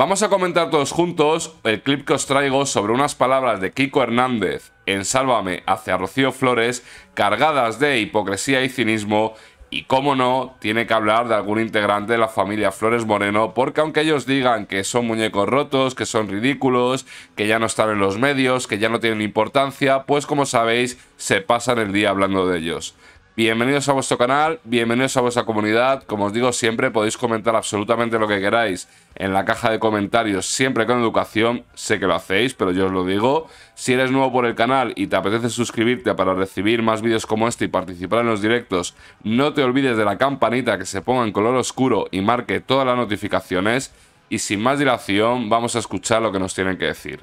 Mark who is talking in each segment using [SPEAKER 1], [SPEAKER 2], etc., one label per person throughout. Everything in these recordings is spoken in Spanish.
[SPEAKER 1] Vamos a comentar todos juntos el clip que os traigo sobre unas palabras de Kiko Hernández en Sálvame hacia Rocío Flores cargadas de hipocresía y cinismo y cómo no, tiene que hablar de algún integrante de la familia Flores Moreno, porque aunque ellos digan que son muñecos rotos, que son ridículos, que ya no están en los medios, que ya no tienen importancia, pues como sabéis, se pasan el día hablando de ellos. Bienvenidos a vuestro canal, bienvenidos a vuestra comunidad. Como os digo siempre, podéis comentar absolutamente lo que queráis en la caja de comentarios, siempre con educación. Sé que lo hacéis, pero yo os lo digo. Si eres nuevo por el canal y te apetece suscribirte para recibir más vídeos como este y participar en los directos, no te olvides de la campanita que se ponga en color oscuro y marque todas las notificaciones. Y sin más dilación, vamos a escuchar lo que nos tienen que decir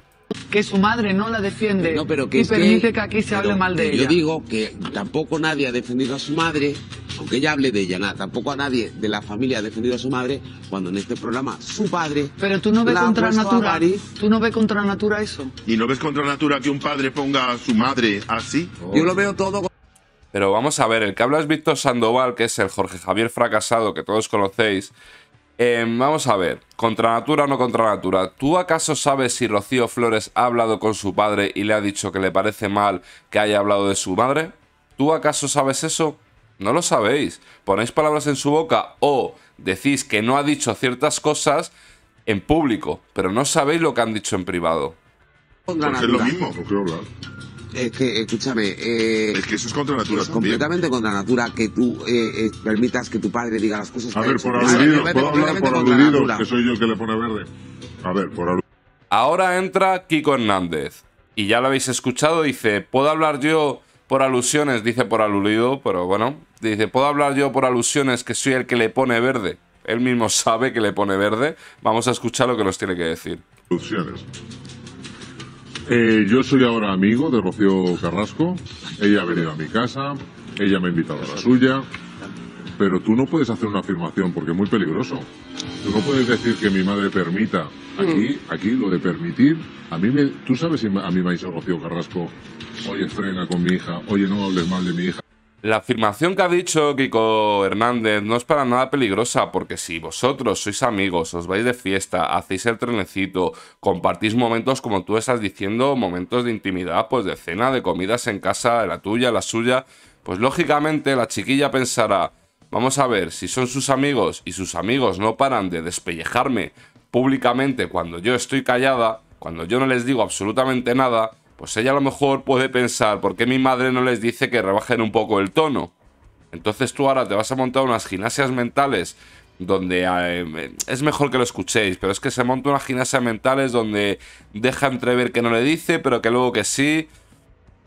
[SPEAKER 1] que su madre no la defiende no, pero que y permite que, aquí se hable mal de ella. Yo digo que tampoco nadie ha defendido a su madre, aunque ella hable de ella, nada, tampoco a nadie de la familia ha defendido a su madre cuando en este programa su padre. Pero tú no ves contra natura.
[SPEAKER 2] Tú no ves contra natura eso.
[SPEAKER 1] ¿Y no ves contra natura que un padre ponga a su madre así? Yo lo veo todo. Pero vamos a ver, el que hablas es Víctor Sandoval, que es el Jorge Javier fracasado que todos conocéis, Em, vamos a ver, contra natura o no contra natura. ¿Tú acaso sabes si Rocío Flores ha hablado con su padre y le ha dicho que le parece mal que haya hablado de su madre? ¿Tú acaso sabes eso? No lo sabéis. Ponéis palabras en su boca o decís que no ha dicho ciertas cosas en público, pero no sabéis lo que han dicho en privado. Pues pues es lo mismo, pues es que, escúchame. Eh, es que eso es contra natura. Es completamente contra natura que tú eh, eh, permitas que tu padre diga las cosas. A ver, por aludido, puedo hablar por aludido, que
[SPEAKER 2] soy yo el que le pone verde.
[SPEAKER 1] A ver, por aludido. Ahora entra Kiko Hernández. Y ya lo habéis escuchado, dice, ¿puedo hablar yo por alusiones? Dice por aludido, pero bueno. Dice, ¿puedo hablar yo por alusiones que soy el que le pone verde? Él mismo sabe que le pone verde. Vamos a escuchar lo que nos tiene que decir. Alusiones.
[SPEAKER 2] Eh, yo soy ahora amigo de Rocío Carrasco. Ella ha venido a mi casa, ella me ha invitado a la suya. Pero tú no puedes hacer una afirmación porque es muy peligroso. Tú no puedes decir que mi madre permita. Aquí, mm. aquí lo de permitir, a mí me, tú sabes si a mí me ha Rocío Carrasco, oye frena con mi hija, oye no hables mal de mi hija.
[SPEAKER 1] La afirmación que ha dicho Kiko Hernández no es para nada peligrosa, porque si vosotros sois amigos, os vais de fiesta, hacéis el trenecito, compartís momentos como tú estás diciendo, momentos de intimidad, pues de cena, de comidas en casa, la tuya, la suya, pues lógicamente la chiquilla pensará, vamos a ver, si son sus amigos y sus amigos no paran de despellejarme públicamente cuando yo estoy callada, cuando yo no les digo absolutamente nada, pues ella a lo mejor puede pensar, ¿por qué mi madre no les dice que rebajen un poco el tono? Entonces tú ahora te vas a montar unas gimnasias mentales donde eh, es mejor que lo escuchéis, pero es que se monta unas gimnasias mentales donde deja entrever que no le dice, pero que luego que sí,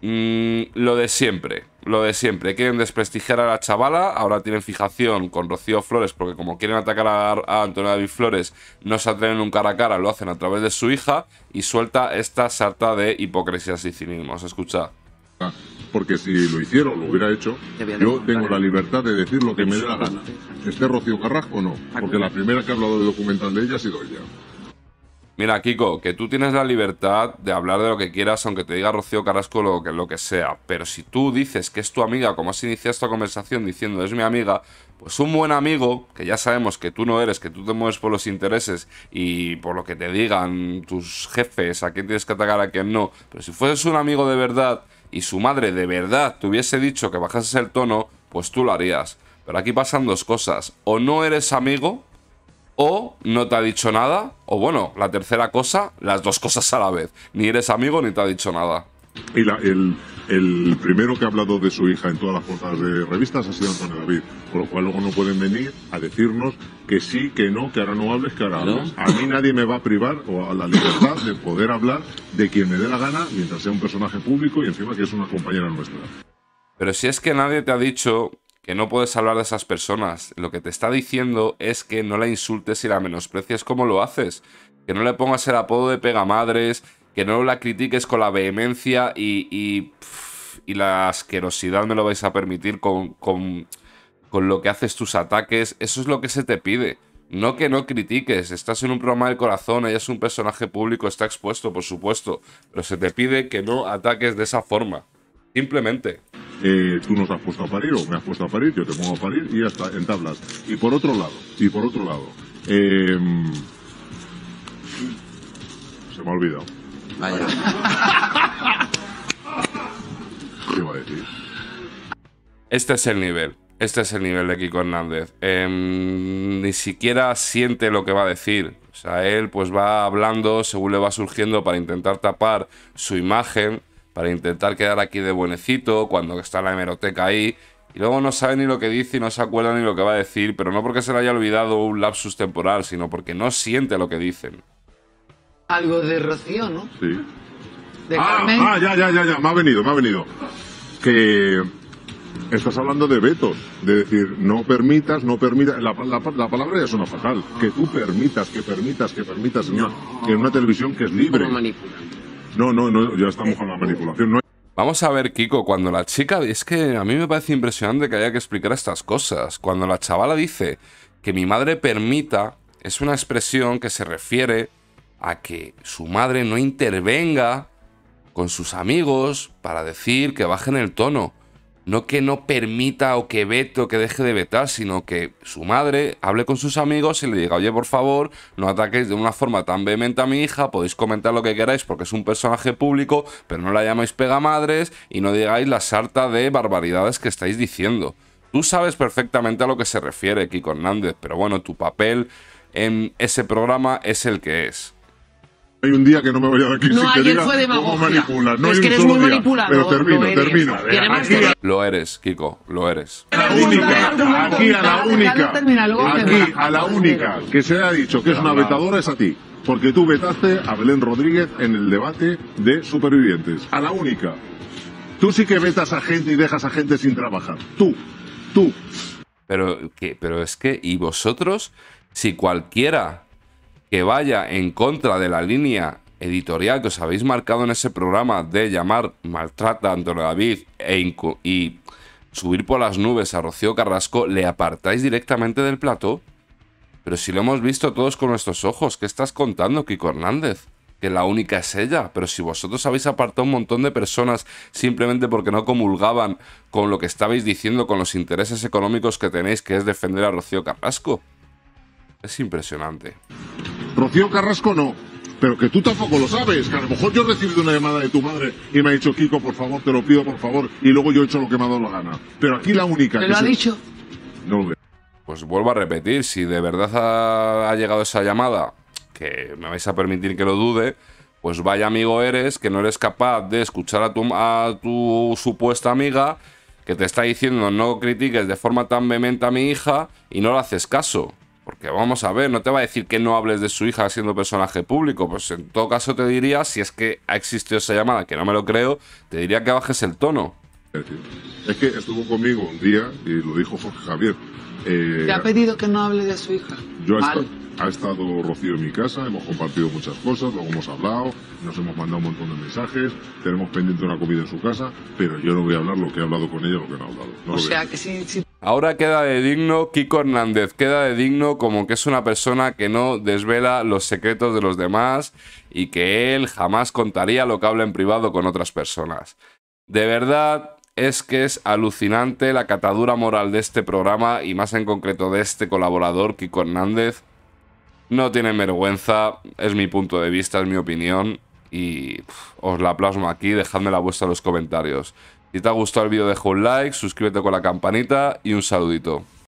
[SPEAKER 1] mm, lo de siempre lo de siempre, quieren desprestigiar a la chavala, ahora tienen fijación con Rocío Flores, porque como quieren atacar a, Antonio David Flores, no se atreven un cara a cara, lo hacen a través de su hija y suelta esta sarta de hipocresías y cinismos. escucha?
[SPEAKER 2] Porque si lo
[SPEAKER 1] hicieron, lo hubiera hecho, yo tengo la
[SPEAKER 2] libertad de decir lo que me dé la gana. ¿Esté Rocío Carrasco o no? Porque la primera que ha hablado de documental de ella ha sido ella.
[SPEAKER 1] Mira, Kiko, que tú tienes la libertad de hablar de lo que quieras, aunque te diga Rocío Carrasco lo que, lo que sea. Pero si tú dices que es tu amiga, como has iniciado esta conversación diciendo es mi amiga, pues un buen amigo, que ya sabemos que tú no eres, que tú te mueves por los intereses y por lo que te digan tus jefes, a quién tienes que atacar, a quién no. Pero si fueses un amigo de verdad y su madre de verdad te hubiese dicho que bajases el tono, pues tú lo harías. Pero aquí pasan dos cosas. O no eres amigo o no te ha dicho nada, o bueno, la tercera cosa, las dos cosas a la vez. Ni eres amigo ni te ha dicho nada. Y
[SPEAKER 2] el, primero que ha hablado de su hija en todas las portadas de revistas ha sido Antonio David, con lo cual luego no pueden venir a decirnos que sí, que no, que ahora no hables, que ahora no A mí nadie me va a privar o a la libertad de poder hablar de quien me dé la gana mientras sea un personaje público y encima que es una compañera nuestra.
[SPEAKER 1] Pero si es que nadie te ha dicho que no puedes hablar de esas personas. Lo que te está diciendo es que no la insultes y la menosprecies como lo haces. Que no le pongas el apodo de pegamadres, que no la critiques con la vehemencia y, y la asquerosidad me lo vais a permitir con, con, con lo que haces tus ataques. Eso es lo que se te pide. No que no critiques, estás en un programa del corazón, ella es un personaje público, está expuesto, por supuesto, pero se te pide que no ataques de esa forma. Simplemente.
[SPEAKER 2] Eh, tú nos has puesto a parir o me has puesto a parir, yo te pongo a parir y ya está, en tablas. Y por otro lado, y por otro lado, em, se me ha olvidado.
[SPEAKER 1] ¿Qué va a decir? Este es el nivel. Este es el nivel de Kiko Hernández. Em, ni siquiera siente lo que va a decir. O sea, él pues va hablando según le va surgiendo para intentar tapar su imagen para intentar quedar aquí de buenecito cuando está la hemeroteca ahí. Y luego no sabe ni lo que dice y no se acuerda ni lo que va a decir, pero no porque se le haya olvidado un lapsus temporal, sino porque no siente lo que dicen.
[SPEAKER 2] Algo de Rocío, ¿no? Sí. Ah, ah, ya, ya, ya, ya, me ha venido, me ha venido. Que estás hablando de vetos, de decir, no permitas, no permitas. La, palabra ya suena fatal. Que tú permitas, que permitas, que permitas, señor.
[SPEAKER 1] En una televisión que es libre. No, no, no, ya estamos con la manipulación. Vamos a ver, Kiko, cuando la chica. Es que a mí me parece impresionante que haya que explicar estas cosas. Cuando la chavala dice que mi madre permita, es una expresión que se refiere a que su madre no intervenga con sus amigos para decir que bajen el tono no que no permita o que vete o que deje de vetar, sino que su madre hable con sus amigos y le diga, oye, por favor, no ataquéis de una forma tan vehemente a mi hija, podéis comentar lo que queráis porque es un personaje público, pero no la llamáis pegamadres y no digáis la sarta de barbaridades que estáis diciendo. Tú sabes perfectamente a lo que se refiere Kiko Hernández, pero bueno, tu papel en ese programa es el que es hay un día que no me voy a dar aquí no, fue de No es que eres muy manipulador. Pero termino, termino. Lo eres, Kiko, lo eres.
[SPEAKER 2] aquí a la única, aquí a la única
[SPEAKER 1] que se ha dicho que es una vetadora es a ti.
[SPEAKER 2] Porque tú vetaste a Belén Rodríguez en el debate de supervivientes. A la única. Tú sí que vetas a gente y dejas a gente sin trabajar. Tú,
[SPEAKER 1] tú. Pero, pero es que, ¿y vosotros? Si cualquiera que vaya en contra de la línea editorial que os habéis marcado en ese programa de llamar maltrata a Antonio David e y subir por las nubes a Rocío Carrasco, le apartáis directamente del plato. Pero si lo hemos visto todos con nuestros ojos, ¿qué estás contando, Kiko Hernández? Que la única es ella, pero si vosotros habéis apartado un montón de personas simplemente porque no comulgaban con lo que estabais diciendo, con los intereses económicos que tenéis, que es defender a Rocío Carrasco. Es impresionante.
[SPEAKER 2] Rocío Carrasco no. Pero que tú tampoco lo sabes, que a lo mejor yo he recibido una llamada de tu madre y me ha dicho, Kiko, por favor, te lo pido, por favor, y luego yo he hecho lo que me ha dado la gana. Pero aquí la única... ¿Te lo ha dicho?
[SPEAKER 1] No lo Pues vuelvo a repetir, si de verdad ha, llegado esa llamada, que me vais a permitir que lo dude, pues vaya amigo eres que no eres capaz de escuchar a tu, a tu supuesta amiga que te está diciendo no critiques de forma tan vehemente a mi hija y no le haces caso. Porque vamos a ver, no te va a decir que no hables de su hija siendo personaje público. Pues en todo caso te diría, si es que ha existido esa llamada, que no me lo creo, te diría que bajes el tono.
[SPEAKER 2] Es que estuvo conmigo un día y lo dijo Jorge Javier. Eh, te ha pedido que no hable de su hija. Yo ha, estado Rocío en mi casa, hemos compartido muchas cosas, luego hemos hablado, nos hemos mandado un montón de mensajes, tenemos pendiente una comida en su casa, pero yo no voy a hablar lo que he hablado con ella, lo que no ha hablado.
[SPEAKER 1] o sea, que sí... si Ahora queda de digno Kiko Hernández, queda de digno como que es una persona que no desvela los secretos de los demás y que él jamás contaría lo que habla en privado con otras personas. De verdad es que es alucinante la catadura moral de este programa y más en concreto de este colaborador Kiko Hernández. No tiene vergüenza, es mi punto de vista, es mi opinión y os la plasmo aquí, la vuestra en los comentarios. Si te ha gustado el vídeo deja un like, suscríbete con la campanita y un saludito.